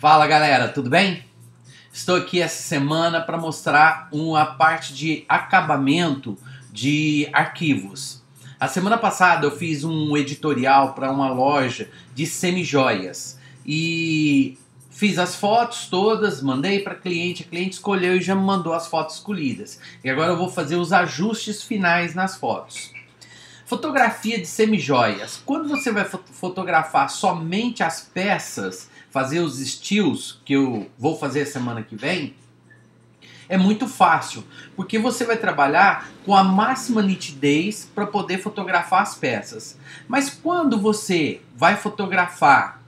Fala galera, tudo bem? Estou aqui essa semana para mostrar uma parte de acabamento de arquivos. A semana passada eu fiz um editorial para uma loja de semijoias e fiz as fotos todas, mandei para cliente, a cliente escolheu e já me mandou as fotos escolhidas. E agora eu vou fazer os ajustes finais nas fotos. Fotografia de semijoias. Quando você vai fotografar somente as peças, fazer os estilos que eu vou fazer semana que vem, é muito fácil, porque você vai trabalhar com a máxima nitidez para poder fotografar as peças. Mas quando você vai fotografar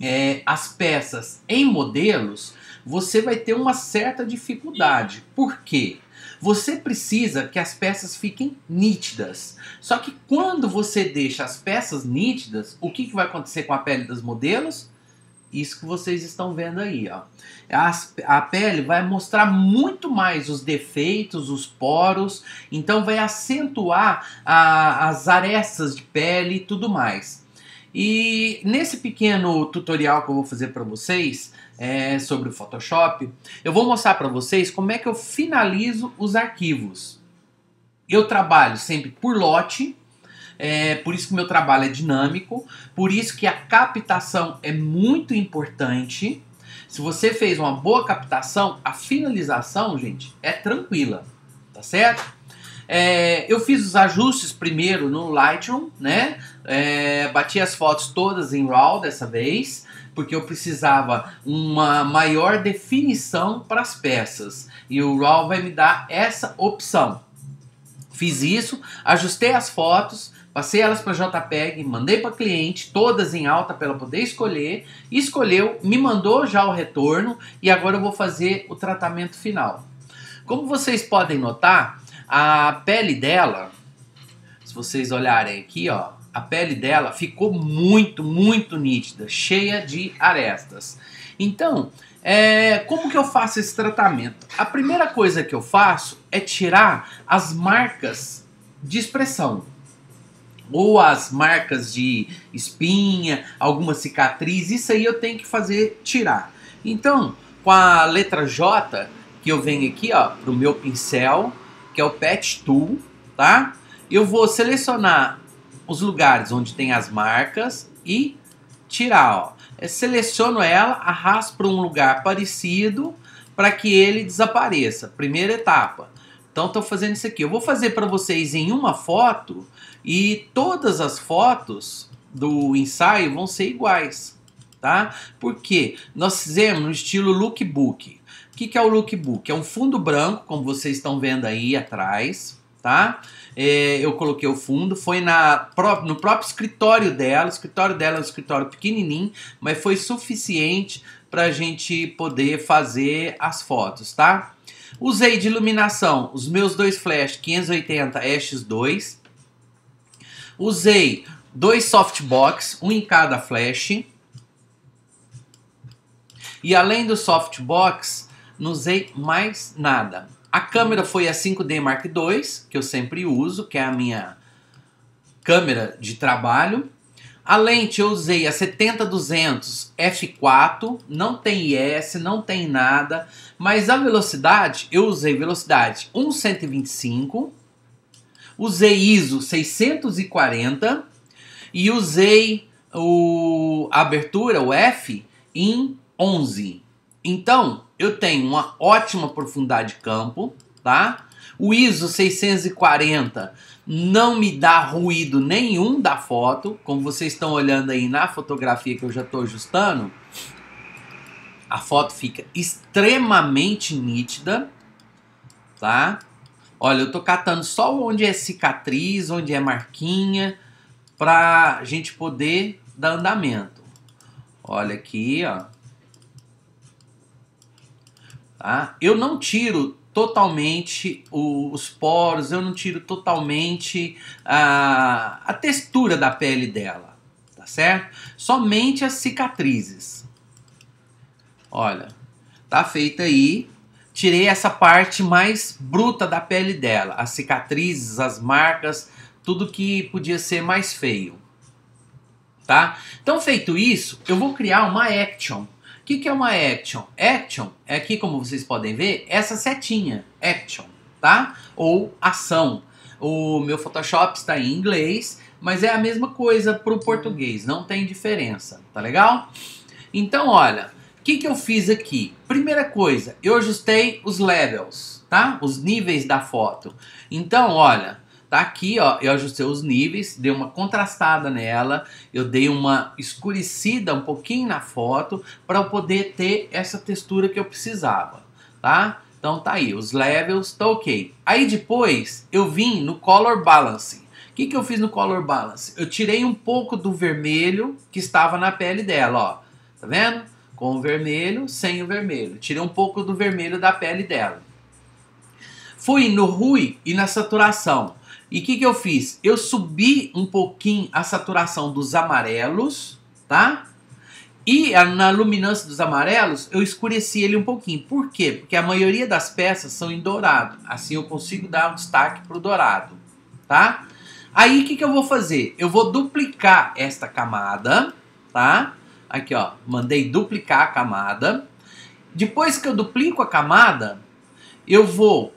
é, as peças em modelos, você vai ter uma certa dificuldade. Por quê? Você precisa que as peças fiquem nítidas. Só que quando você deixa as peças nítidas, o que, que vai acontecer com a pele dos modelos? Isso que vocês estão vendo aí, ó. A, a pele vai mostrar muito mais os defeitos, os poros, então vai acentuar a, as arestas de pele e tudo mais. E nesse pequeno tutorial que eu vou fazer para vocês é, sobre o Photoshop, eu vou mostrar para vocês como é que eu finalizo os arquivos. Eu trabalho sempre por lote, é, por isso que o meu trabalho é dinâmico, por isso que a captação é muito importante. Se você fez uma boa captação, a finalização, gente, é tranquila, tá certo? É, eu fiz os ajustes primeiro no Lightroom, né? É, bati as fotos todas em RAW dessa vez, porque eu precisava uma maior definição para as peças. E o RAW vai me dar essa opção. Fiz isso, ajustei as fotos Passei elas para JPEG, mandei para cliente, todas em alta para ela poder escolher. Escolheu, me mandou já o retorno e agora eu vou fazer o tratamento final. Como vocês podem notar, a pele dela, se vocês olharem aqui, ó, a pele dela ficou muito, muito nítida, cheia de arestas. Então, é, como que eu faço esse tratamento? A primeira coisa que eu faço é tirar as marcas de expressão ou as marcas de espinha, alguma cicatriz, isso aí eu tenho que fazer tirar. Então, com a letra J, que eu venho aqui, ó, pro meu pincel, que é o Pet Tool, tá? Eu vou selecionar os lugares onde tem as marcas e tirar, ó. Eu seleciono ela, arrasto para um lugar parecido para que ele desapareça. Primeira etapa. Então, estou fazendo isso aqui. Eu vou fazer para vocês em uma foto, e todas as fotos do ensaio vão ser iguais, tá? Porque nós fizemos no estilo lookbook. O que, que é o lookbook? É um fundo branco, como vocês estão vendo aí atrás, tá? É, eu coloquei o fundo, foi na, no próprio escritório dela, o escritório dela é um escritório pequenininho, mas foi suficiente para a gente poder fazer as fotos, tá? Usei de iluminação os meus dois flash 580 X2, Usei dois softbox, um em cada flash. E além do softbox, não usei mais nada. A câmera foi a 5D Mark II, que eu sempre uso, que é a minha câmera de trabalho. A lente eu usei a 70-200 f4, não tem IS, não tem nada, mas a velocidade, eu usei velocidade 1.125 Usei ISO 640 e usei o, abertura, o F, em 11. Então, eu tenho uma ótima profundidade de campo, tá? O ISO 640 não me dá ruído nenhum da foto, como vocês estão olhando aí na fotografia que eu já estou ajustando. A foto fica extremamente nítida, tá? Olha, eu tô catando só onde é cicatriz, onde é marquinha, pra gente poder dar andamento. Olha aqui, ó. Tá? Eu não tiro totalmente os poros, eu não tiro totalmente a, a textura da pele dela, tá certo? Somente as cicatrizes. Olha, tá feita aí tirei essa parte mais bruta da pele dela, as cicatrizes, as marcas, tudo que podia ser mais feio. Tá? Então, feito isso, eu vou criar uma action. O que, que é uma action? Action é aqui, como vocês podem ver, essa setinha, action, tá? Ou ação. O meu Photoshop está em inglês, mas é a mesma coisa para o português, não tem diferença, tá legal? Então, olha, que, que eu fiz aqui? Primeira coisa, eu ajustei os levels, tá? Os níveis da foto. Então, olha, tá aqui, ó, eu ajustei os níveis, dei uma contrastada nela, eu dei uma escurecida um pouquinho na foto para eu poder ter essa textura que eu precisava, tá? Então tá aí, os levels tá ok. Aí depois eu vim no Color Balance. O que, que eu fiz no Color Balance? Eu tirei um pouco do vermelho que estava na pele dela, ó. Tá vendo? Com o vermelho, sem o vermelho. Tirei um pouco do vermelho da pele dela. Fui no RUI e na saturação. E o que, que eu fiz? Eu subi um pouquinho a saturação dos amarelos, tá? E na luminância dos amarelos, eu escureci ele um pouquinho. Por quê? Porque a maioria das peças são em dourado. Assim eu consigo dar um destaque pro dourado, tá? Aí o que, que eu vou fazer? Eu vou duplicar esta camada, tá? Aqui, ó, mandei duplicar a camada. Depois que eu duplico a camada, eu vou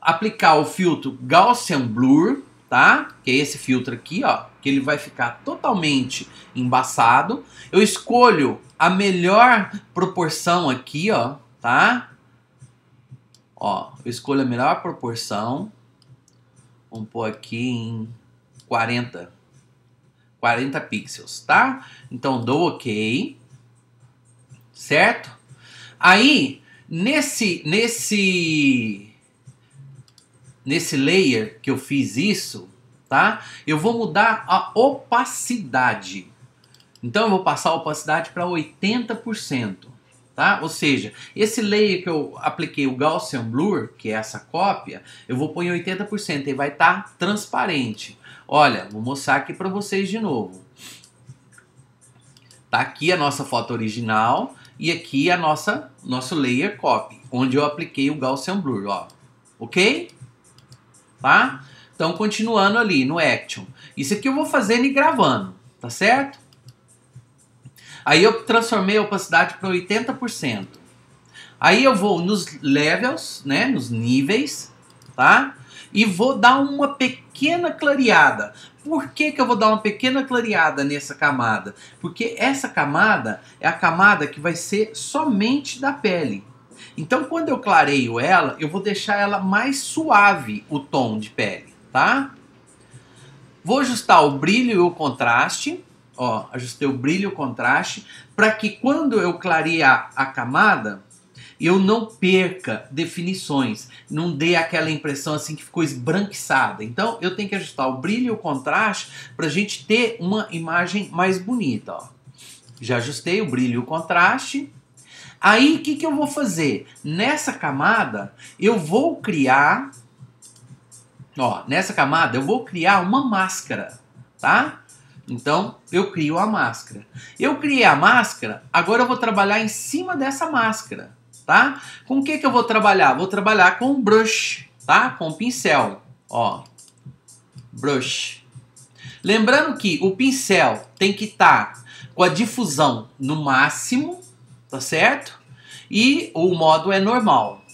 aplicar o filtro Gaussian Blur, tá? Que é esse filtro aqui, ó, que ele vai ficar totalmente embaçado. Eu escolho a melhor proporção aqui, ó, tá? Ó, eu escolho a melhor proporção. Vamos pôr aqui em 40. 40 pixels, tá? Então dou OK, certo? Aí nesse nesse nesse layer que eu fiz isso, tá? Eu vou mudar a opacidade. Então eu vou passar a opacidade para 80%. Tá? Ou seja, esse layer que eu apliquei o Gaussian Blur, que é essa cópia, eu vou pôr em 80% e vai estar tá transparente. Olha, vou mostrar aqui para vocês de novo. Tá aqui a nossa foto original e aqui a nossa nosso layer copy, onde eu apliquei o Gaussian Blur, ó. OK? Tá? Então continuando ali no action. Isso aqui eu vou fazendo e gravando, tá certo? Aí eu transformei a opacidade para 80%. Aí eu vou nos levels, né, nos níveis, tá? E vou dar uma pequena clareada. Por que, que eu vou dar uma pequena clareada nessa camada? Porque essa camada é a camada que vai ser somente da pele. Então quando eu clareio ela, eu vou deixar ela mais suave o tom de pele, tá? Vou ajustar o brilho e o contraste. Ó, ajustei o brilho, o contraste, para que quando eu clarear a camada, eu não perca definições, não dê aquela impressão assim que ficou esbranquiçada. Então eu tenho que ajustar o brilho e o contraste para a gente ter uma imagem mais bonita. Ó. Já ajustei o brilho e o contraste. Aí o que, que eu vou fazer? Nessa camada eu vou criar, ó, nessa camada eu vou criar uma máscara, tá? Então, eu crio a máscara. Eu criei a máscara, agora eu vou trabalhar em cima dessa máscara, tá? Com o que, que eu vou trabalhar? Vou trabalhar com brush, tá? Com pincel, ó. Brush. Lembrando que o pincel tem que estar tá com a difusão no máximo, tá certo? E o modo é normal.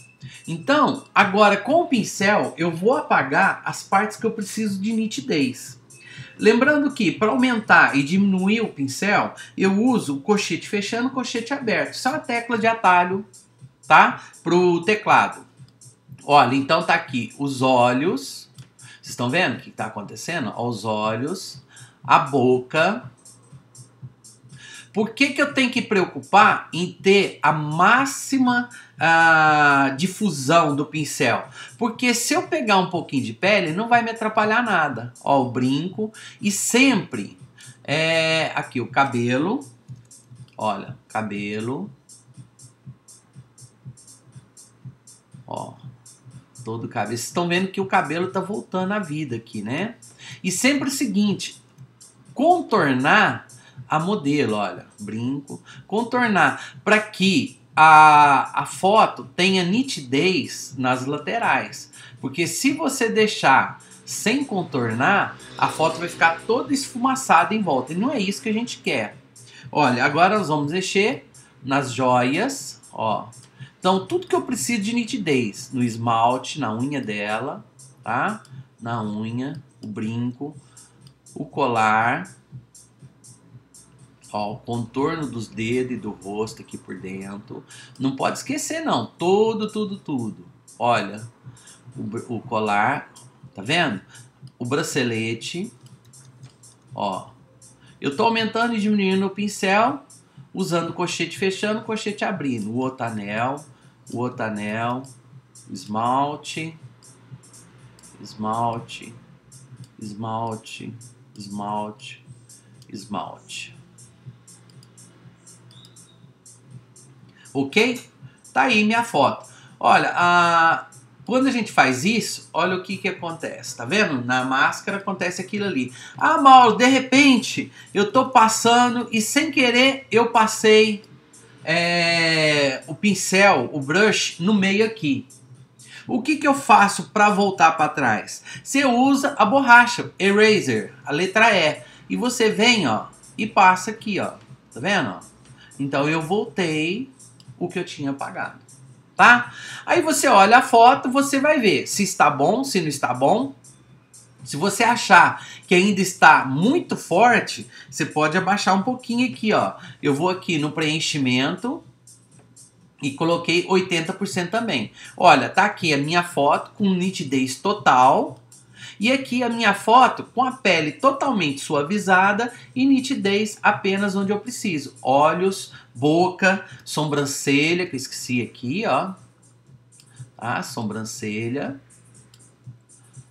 Então, agora com o pincel, eu vou apagar as partes que eu preciso de nitidez. Lembrando que para aumentar e diminuir o pincel, eu uso o colchete fechando e cochete aberto. Isso é uma tecla de atalho, tá? Para o teclado. Olha, então tá aqui os olhos. Vocês estão vendo o que está acontecendo? os olhos, a boca, por que, que eu tenho que preocupar em ter a máxima ah, difusão do pincel? Porque se eu pegar um pouquinho de pele, não vai me atrapalhar nada. Ó, o brinco. E sempre, é, aqui o cabelo. Olha, cabelo. Ó, todo o cabelo. Vocês estão vendo que o cabelo tá voltando à vida aqui, né? E sempre o seguinte, contornar a modelo, olha, brinco, contornar, para que a, a foto tenha nitidez nas laterais. Porque se você deixar sem contornar, a foto vai ficar toda esfumaçada em volta. E não é isso que a gente quer. Olha, agora nós vamos mexer nas joias, ó. Então, tudo que eu preciso de nitidez, no esmalte, na unha dela, tá? Na unha, o brinco, o colar, ó, o contorno dos dedos e do rosto aqui por dentro. Não pode esquecer não, todo tudo, tudo. Olha, o, o colar, tá vendo? O bracelete, ó. Eu tô aumentando e diminuindo o pincel, usando o cochete fechando, o cochete abrindo. O outro anel, o outro anel, esmalte, esmalte, esmalte, esmalte, esmalte. ok? Tá aí minha foto. Olha, a... quando a gente faz isso, olha o que, que acontece, tá vendo? Na máscara acontece aquilo ali. Ah, Mauro, de repente eu tô passando e sem querer eu passei é... o pincel, o brush, no meio aqui. O que, que eu faço para voltar para trás? Você usa a borracha, eraser, a letra E. E você vem, ó, e passa aqui, ó. Tá vendo? Então eu voltei o que eu tinha pagado. Tá? Aí você olha a foto, você vai ver se está bom, se não está bom. Se você achar que ainda está muito forte, você pode abaixar um pouquinho aqui, ó. Eu vou aqui no preenchimento e coloquei 80% também. Olha, tá aqui a minha foto com nitidez total, e aqui a minha foto com a pele totalmente suavizada e nitidez apenas onde eu preciso. Olhos, boca, sobrancelha, que eu esqueci aqui, ó. a tá? Sobrancelha.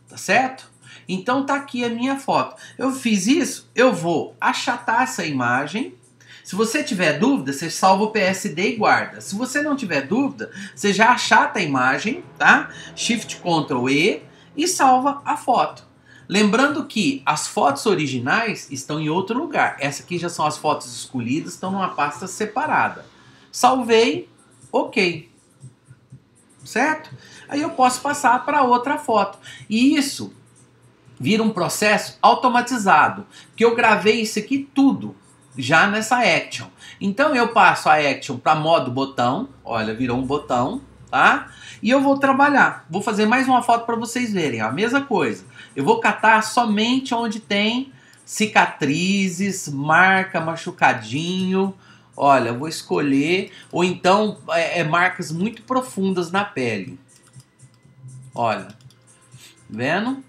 Tá certo? Então tá aqui a minha foto. Eu fiz isso, eu vou achatar essa imagem. Se você tiver dúvida, você salva o PSD e guarda. Se você não tiver dúvida, você já achata a imagem, tá? Shift Ctrl E, e salva a foto. Lembrando que as fotos originais estão em outro lugar. Essa aqui já são as fotos escolhidas, estão numa pasta separada. Salvei, ok. Certo? Aí eu posso passar para outra foto. E isso vira um processo automatizado, que eu gravei isso aqui tudo já nessa action. Então eu passo a action para modo botão, olha, virou um botão, tá? E eu vou trabalhar. Vou fazer mais uma foto para vocês verem, a mesma coisa. Eu vou catar somente onde tem cicatrizes, marca, machucadinho. Olha, vou escolher ou então é, é marcas muito profundas na pele. Olha, tá vendo?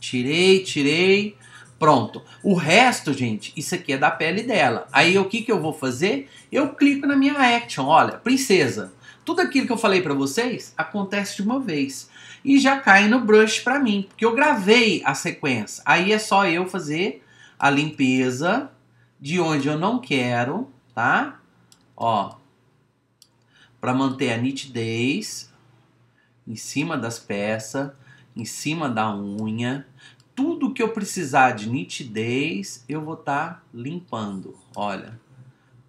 Tirei, tirei. Pronto. O resto, gente, isso aqui é da pele dela. Aí o que, que eu vou fazer? Eu clico na minha action. Olha, princesa tudo aquilo que eu falei para vocês acontece de uma vez e já cai no brush para mim, porque eu gravei a sequência. Aí é só eu fazer a limpeza de onde eu não quero, tá? Ó, para manter a nitidez em cima das peças, em cima da unha, tudo que eu precisar de nitidez, eu vou estar tá limpando. Olha,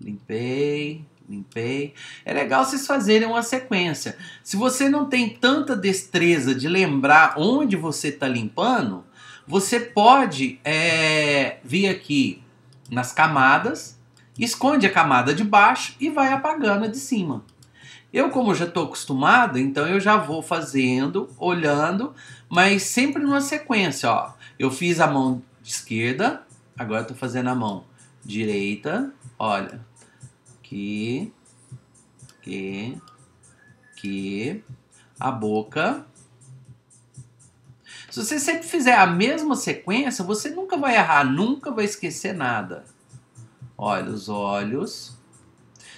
limpei, limpei. É legal vocês fazerem uma sequência. Se você não tem tanta destreza de lembrar onde você está limpando, você pode é, vir aqui nas camadas, esconde a camada de baixo e vai apagando a de cima. Eu, como já estou acostumado, então eu já vou fazendo, olhando, mas sempre numa sequência. Ó. Eu fiz a mão esquerda, agora estou fazendo a mão direita, olha, que, que, que a boca. Se você sempre fizer a mesma sequência, você nunca vai errar, nunca vai esquecer nada. Olha os olhos.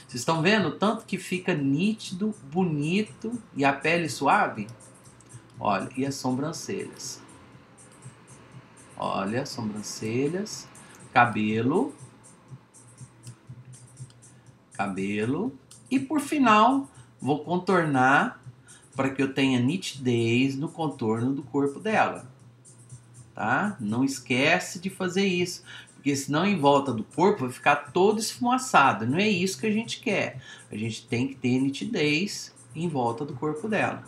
Vocês estão vendo tanto que fica nítido, bonito e a pele suave? Olha, e as sobrancelhas. Olha, sobrancelhas, cabelo, cabelo. E por final, vou contornar para que eu tenha nitidez no contorno do corpo dela. Tá? Não esquece de fazer isso, porque senão em volta do corpo vai ficar todo esfumaçado. Não é isso que a gente quer. A gente tem que ter nitidez em volta do corpo dela.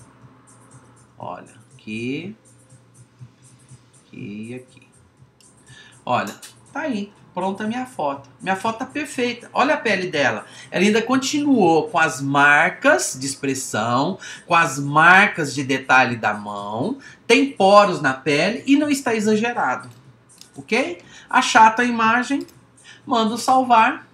Olha, aqui, aqui e aqui. Olha, tá aí pronta a minha foto. Minha foto tá perfeita. Olha a pele dela. Ela ainda continuou com as marcas de expressão, com as marcas de detalhe da mão, tem poros na pele e não está exagerado. OK? Achata a imagem, mando salvar.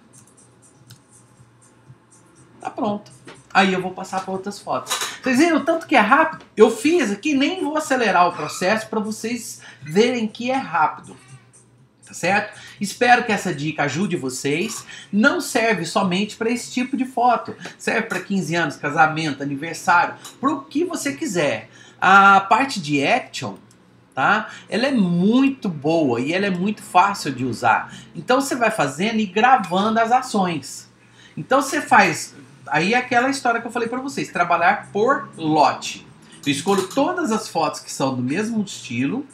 Tá pronto. Aí eu vou passar para outras fotos. Vocês viram tanto que é rápido? Eu fiz aqui, nem vou acelerar o processo para vocês verem que é rápido certo? Espero que essa dica ajude vocês. Não serve somente para esse tipo de foto, serve para 15 anos, casamento, aniversário, para o que você quiser. A parte de action tá? Ela é muito boa e ela é muito fácil de usar. Então você vai fazendo e gravando as ações. Então você faz, aí é aquela história que eu falei para vocês, trabalhar por lote. Eu escolho todas as fotos que são do mesmo estilo,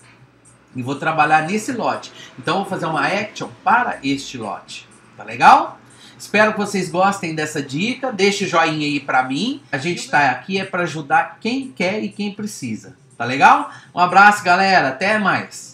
e vou trabalhar nesse lote. Então vou fazer uma action para este lote. Tá legal? Espero que vocês gostem dessa dica. Deixe o joinha aí para mim. A gente está aqui é para ajudar quem quer e quem precisa. Tá legal? Um abraço, galera. Até mais.